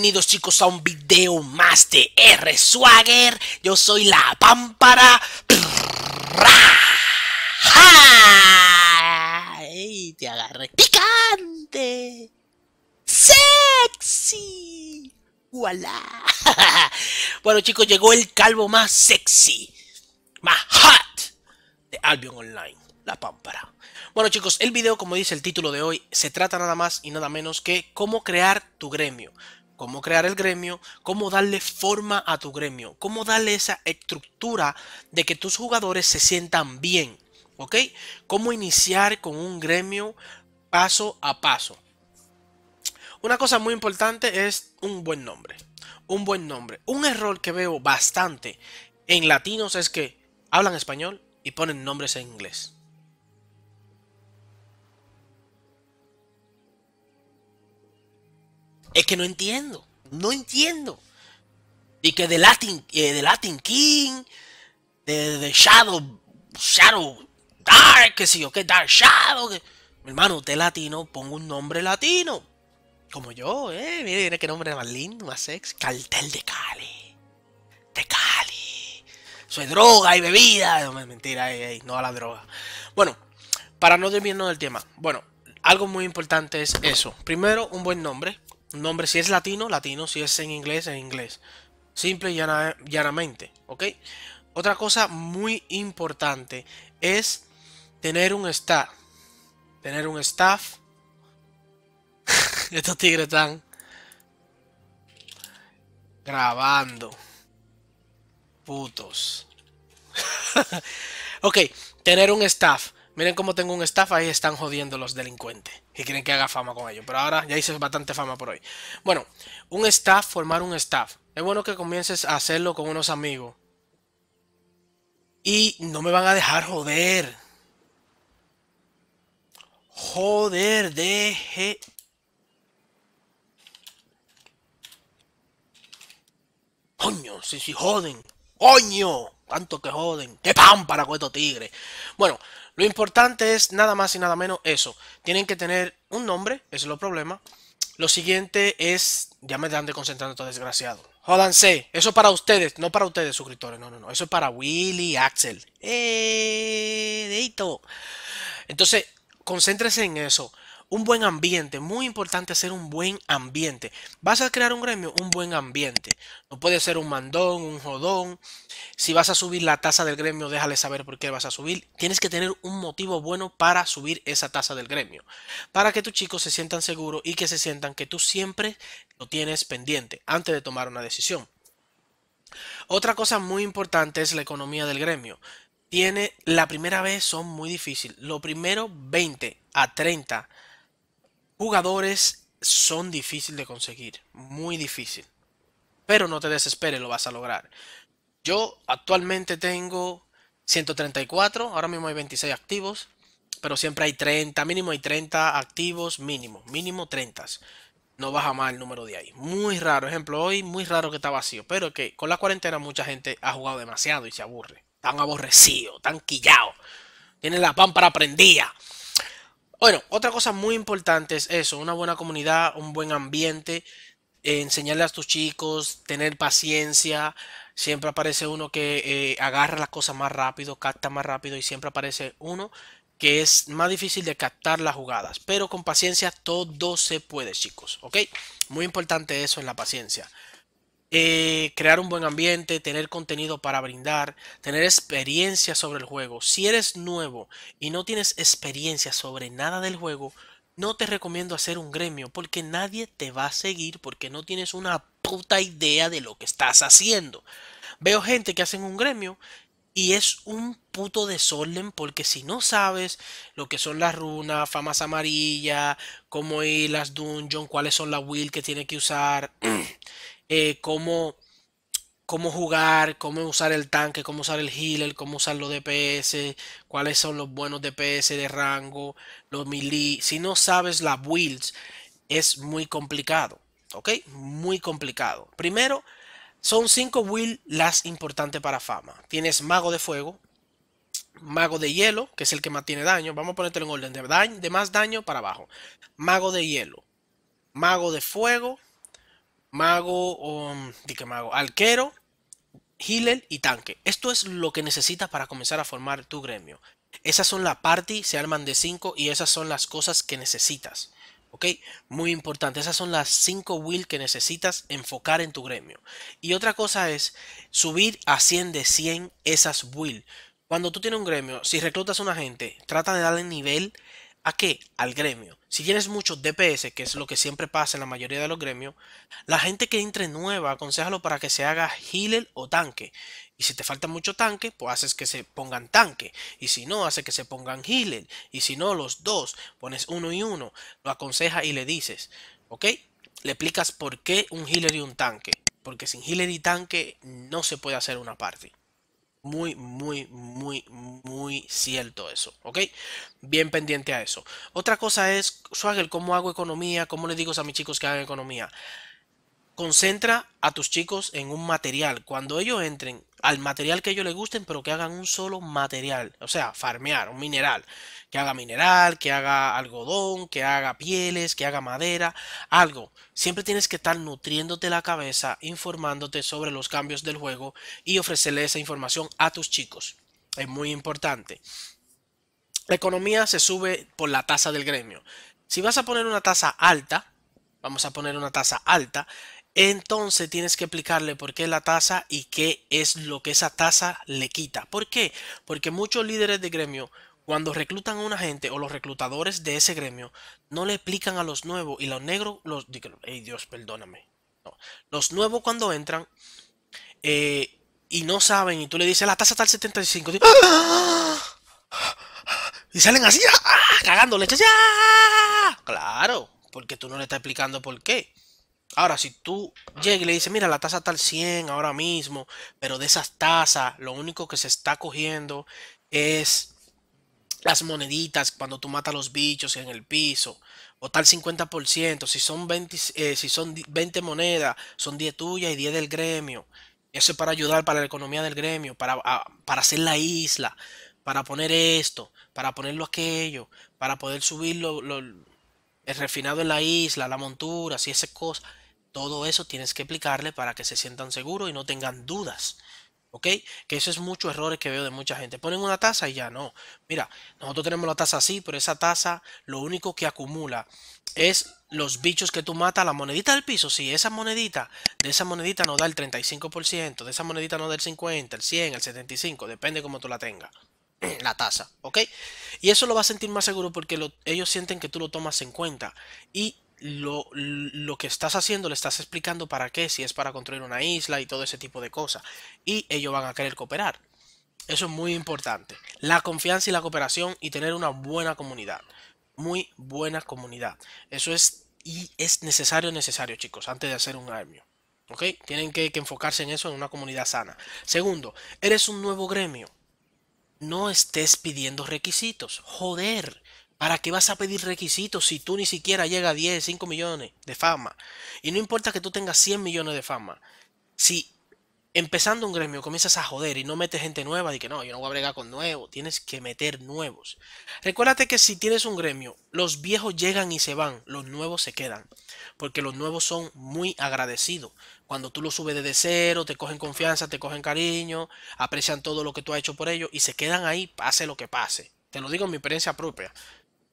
Bienvenidos chicos a un video más de R Swagger. Yo soy la pámpara. ¡Ay! Te agarré picante. Sexy. ¡Voilà! bueno chicos, llegó el calvo más sexy. Más hot de Albion Online. La pámpara. Bueno chicos, el video como dice el título de hoy se trata nada más y nada menos que cómo crear tu gremio cómo crear el gremio, cómo darle forma a tu gremio, cómo darle esa estructura de que tus jugadores se sientan bien, ¿ok? Cómo iniciar con un gremio paso a paso. Una cosa muy importante es un buen nombre. Un buen nombre. Un error que veo bastante en latinos es que hablan español y ponen nombres en inglés. Es que no entiendo, no entiendo. Y que de Latin, de eh, Latin King, de, Shadow, Shadow Dark, que si yo, que Dark Shadow. Que... Mi hermano, usted es latino, pongo un nombre latino. Como yo, eh. Mire, mire qué nombre más lindo, más sexy. Cartel de Cali. De Cali. Soy droga y bebida. No, mentira, no a la droga. Bueno, para no desviarnos del tema. Bueno, algo muy importante es eso. Primero, un buen nombre nombre, si es latino, latino, si es en inglés, en inglés. Simple y llanamente, ¿ok? Otra cosa muy importante es tener un staff. Tener un staff. Estos tigres están grabando. Putos. ok, tener un staff. Miren cómo tengo un staff, ahí están jodiendo los delincuentes. Que quieren que haga fama con ellos. Pero ahora ya hice bastante fama por hoy. Bueno, un staff, formar un staff. Es bueno que comiences a hacerlo con unos amigos. Y no me van a dejar joder. Joder, deje. Coño, si, si joden. Coño, tanto que joden. Qué pámpara con estos tigre. Bueno, lo importante es nada más y nada menos eso. Tienen que tener un nombre, ese es lo problema. Lo siguiente es, ya me dan de concentrando todo desgraciado. Jódanse, eso para ustedes, no para ustedes suscriptores, no, no, no, eso es para Willy, Axel. ¡Eh! Deito. Entonces, concéntrese en eso un buen ambiente, muy importante hacer un buen ambiente. Vas a crear un gremio, un buen ambiente. No puede ser un mandón, un jodón. Si vas a subir la tasa del gremio, déjale saber por qué vas a subir. Tienes que tener un motivo bueno para subir esa tasa del gremio. Para que tus chicos se sientan seguros y que se sientan que tú siempre lo tienes pendiente antes de tomar una decisión. Otra cosa muy importante es la economía del gremio tiene la primera vez son muy difíciles. Lo primero 20 a 30 jugadores son difíciles de conseguir, muy difícil. Pero no te desesperes, lo vas a lograr. Yo actualmente tengo 134, ahora mismo hay 26 activos, pero siempre hay 30, mínimo hay 30 activos, mínimo, mínimo 30. No baja más el número de ahí. Muy raro, ejemplo, hoy muy raro que está vacío, pero que con la cuarentena mucha gente ha jugado demasiado y se aburre. Tan aborrecido, tan quillado. Tienen la pámpara prendida. Bueno, otra cosa muy importante es eso, una buena comunidad, un buen ambiente, eh, enseñarle a tus chicos, tener paciencia. Siempre aparece uno que eh, agarra las cosas más rápido, capta más rápido y siempre aparece uno que es más difícil de captar las jugadas. Pero con paciencia todo se puede, chicos, ¿ok? Muy importante eso es la paciencia. Eh, crear un buen ambiente, tener contenido para brindar, tener experiencia sobre el juego. Si eres nuevo y no tienes experiencia sobre nada del juego, no te recomiendo hacer un gremio porque nadie te va a seguir porque no tienes una puta idea de lo que estás haciendo. Veo gente que hacen un gremio y es un puto desorden porque si no sabes lo que son las runas, famas amarillas, cómo ir las dungeons, cuáles son las will que tiene que usar Eh, cómo, jugar, cómo usar el tanque, cómo usar el healer, cómo usar los DPS, cuáles son los buenos DPS de rango, los melee. Si no sabes las builds, es muy complicado. ¿Ok? Muy complicado. Primero, son cinco builds las importantes para fama. Tienes mago de fuego, mago de hielo, que es el que más tiene daño. Vamos a ponértelo en orden de, daño, de más daño para abajo. Mago de hielo, mago de fuego, mago, o mm, di que mago, alquero, healer y tanque. Esto es lo que necesitas para comenzar a formar tu gremio. Esas son la party, se arman de 5 y esas son las cosas que necesitas. ¿Ok? Muy importante. Esas son las 5 will que necesitas enfocar en tu gremio. Y otra cosa es subir a 100 de 100 esas will. Cuando tú tienes un gremio, si reclutas a una gente, trata de darle nivel ¿A qué? Al gremio. Si tienes muchos DPS, que es lo que siempre pasa en la mayoría de los gremios, la gente que entre nueva, aconsejalo para que se haga healer o tanque. Y si te falta mucho tanque, pues haces que se pongan tanque. Y si no, hace que se pongan healer. Y si no, los dos, pones uno y uno. Lo aconseja y le dices, ¿ok? Le explicas por qué un healer y un tanque. Porque sin healer y tanque no se puede hacer una party. Muy, muy, muy, muy cierto eso, ¿ok? Bien pendiente a eso. Otra cosa es, Swagger, ¿cómo hago economía? ¿Cómo le digo a mis chicos que hagan economía? Concentra a tus chicos en un material. Cuando ellos entren al material que ellos les gusten, pero que hagan un solo material. O sea, farmear, un mineral. Que haga mineral, que haga algodón, que haga pieles, que haga madera, algo. Siempre tienes que estar nutriéndote la cabeza, informándote sobre los cambios del juego y ofrecerle esa información a tus chicos. Es muy importante. La economía se sube por la tasa del gremio. Si vas a poner una tasa alta, vamos a poner una tasa alta, entonces tienes que explicarle por qué la tasa y qué es lo que esa tasa le quita. ¿Por qué? Porque muchos líderes de gremio, cuando reclutan a una gente o los reclutadores de ese gremio, no le explican a los nuevos y los negros, los... Dios, perdóname. Los nuevos cuando entran eh, y no saben y tú le dices la tasa está al 75. ¡Ah! Y salen así, ¡ah! cagando cagándole. ya Claro, porque tú no le estás explicando por qué. Ahora, si tú llegas y le dices, mira, la tasa está al 100 ahora mismo, pero de esas tasas, lo único que se está cogiendo es las moneditas cuando tú matas a los bichos en el piso, o tal 50%, si son 20, eh, si son 20 monedas, son 10 tuyas y 10 del gremio. Eso es para ayudar para la economía del gremio, para, ah, para hacer la isla, para poner esto, para ponerlo aquello, para poder subir el refinado en la isla, la montura, si esas cosas. Todo eso tienes que explicarle para que se sientan seguros y no tengan dudas. ¿Ok? Que eso es mucho errores que veo de mucha gente. Ponen una tasa y ya no. Mira, nosotros tenemos la tasa así, pero esa tasa lo único que acumula es los bichos que tú matas, la monedita del piso. Si sí, esa monedita, de esa monedita no da el 35%, de esa monedita no da el 50, el 100, el 75, depende cómo tú la tengas. La tasa, ¿ok? Y eso lo va a sentir más seguro porque ellos sienten que tú lo tomas en cuenta. Y lo, que estás haciendo le estás explicando para qué, si es para construir una isla y todo ese tipo de cosas. Y ellos van a querer cooperar. Eso es muy importante. La confianza y la cooperación y tener una buena comunidad. Muy buena comunidad. Eso es y es necesario, necesario, chicos, antes de hacer un gremio. ¿Ok? Tienen que, que enfocarse en eso, en una comunidad sana. Segundo, eres un nuevo gremio. No estés pidiendo requisitos. Joder. ¿Para qué vas a pedir requisitos si tú ni siquiera llegas a 10, 5 millones de fama? Y no importa que tú tengas 100 millones de fama. Si empezando un gremio comienzas a joder y no metes gente nueva, y que no, yo no voy a bregar con nuevo, tienes que meter nuevos. Recuérdate que si tienes un gremio, los viejos llegan y se van, los nuevos se quedan, porque los nuevos son muy agradecidos. Cuando tú los subes desde cero, te cogen confianza, te cogen cariño, aprecian todo lo que tú has hecho por ellos y se quedan ahí, pase lo que pase. Te lo digo en mi experiencia propia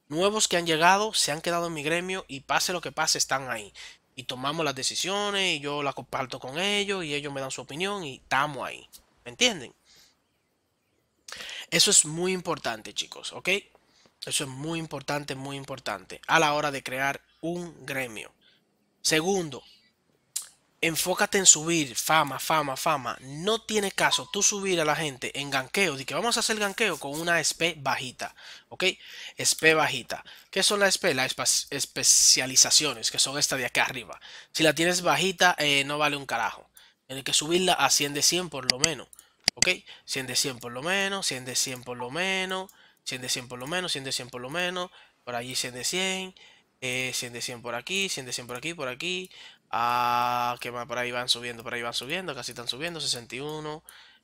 nuevos que han llegado se han quedado en mi gremio y pase lo que pase están ahí. Y tomamos las decisiones y yo las comparto con ellos y ellos me dan su opinión y estamos ahí. ¿Me entienden? Eso es muy importante, chicos, ¿ok? Eso es muy importante, muy importante a la hora de crear un gremio. Segundo, enfócate en subir fama, fama, fama. No tiene caso tú subir a la gente en ganqueo. De que vamos a hacer ganqueo con una SP bajita. ¿Ok? SP bajita. ¿Qué son las SP? Las especializaciones, que son estas de acá arriba. Si la tienes bajita, eh, no vale un carajo. Tienes que subirla a 100 de 100 por lo menos. ¿Ok? 100 de 100 por lo menos, 100 de 100 por lo menos, 100 de 100 por lo menos, 100 de 100 por lo menos. Por allí 100 de 100. Eh, 100 de 100 por aquí, 100 de 100 por aquí, por aquí. Ah, que más, por ahí van subiendo, por ahí van subiendo, casi están subiendo, 61,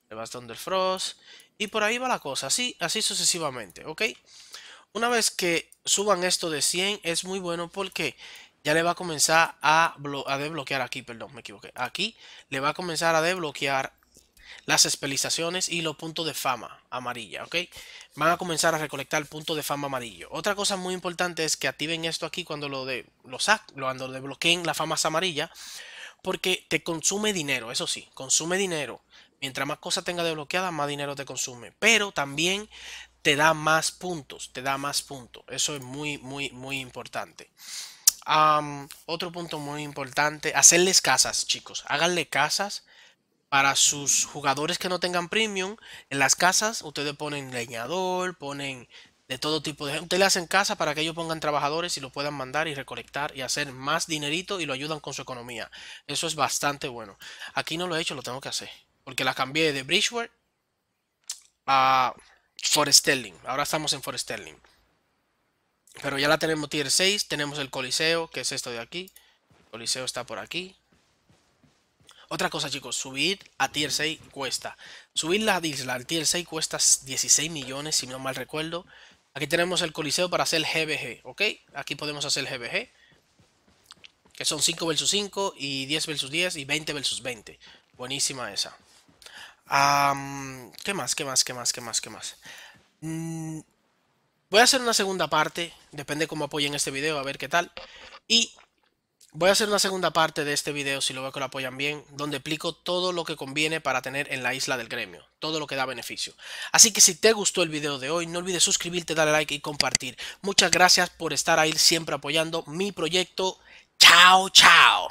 el bastón del Frost, y por ahí va la cosa, así, así sucesivamente, ¿ok? Una vez que suban esto de 100 es muy bueno porque ya le va a comenzar a, desbloquear aquí, perdón, me equivoqué, aquí le va a comenzar a desbloquear las especializaciones y los puntos de fama amarilla, ¿ok? Van a comenzar a recolectar el punto de fama amarillo. Otra cosa muy importante es que activen esto aquí cuando lo de los lo, cuando lo desbloqueen las fama amarilla porque te consume dinero, eso sí, consume dinero. Mientras más cosas tenga desbloqueadas, más dinero te consume. Pero también te da más puntos, te da más puntos. Eso es muy, muy, muy importante. otro punto muy importante, hacerles casas, chicos. Háganle casas para sus jugadores que no tengan premium, en las casas ustedes ponen leñador, ponen de todo tipo de Ustedes le hacen casa para que ellos pongan trabajadores y lo puedan mandar y recolectar y hacer más dinerito y lo ayudan con su economía. Eso es bastante bueno. Aquí no lo he hecho, lo tengo que hacer. Porque la cambié de Bridgeware a Foresterling. Ahora estamos en Foresterling. Pero ya la tenemos tier 6. Tenemos el Coliseo, que es esto de aquí. El Coliseo está por aquí. Otra cosa, chicos, subir a tier 6 cuesta. Subir la tier 6 cuesta 16 millones, si no mal recuerdo. Aquí tenemos el coliseo para hacer GBG, ¿ok? Aquí podemos hacer GBG. Que son 5 versus 5 y 10 versus 10 y 20 versus 20. Buenísima esa. ¿Qué más? ¿Qué más? ¿Qué más? ¿Qué más? ¿Qué más? Mm, voy a hacer una segunda parte. Depende cómo apoyen este video, a ver qué tal. Y Voy a hacer una segunda parte de este video, si lo veo que lo apoyan bien, donde explico todo lo que conviene para tener en la isla del gremio, todo lo que da beneficio. Así que si te gustó el video de hoy, no olvides suscribirte, darle like y compartir. Muchas gracias por estar ahí siempre apoyando mi proyecto. Chao, chao.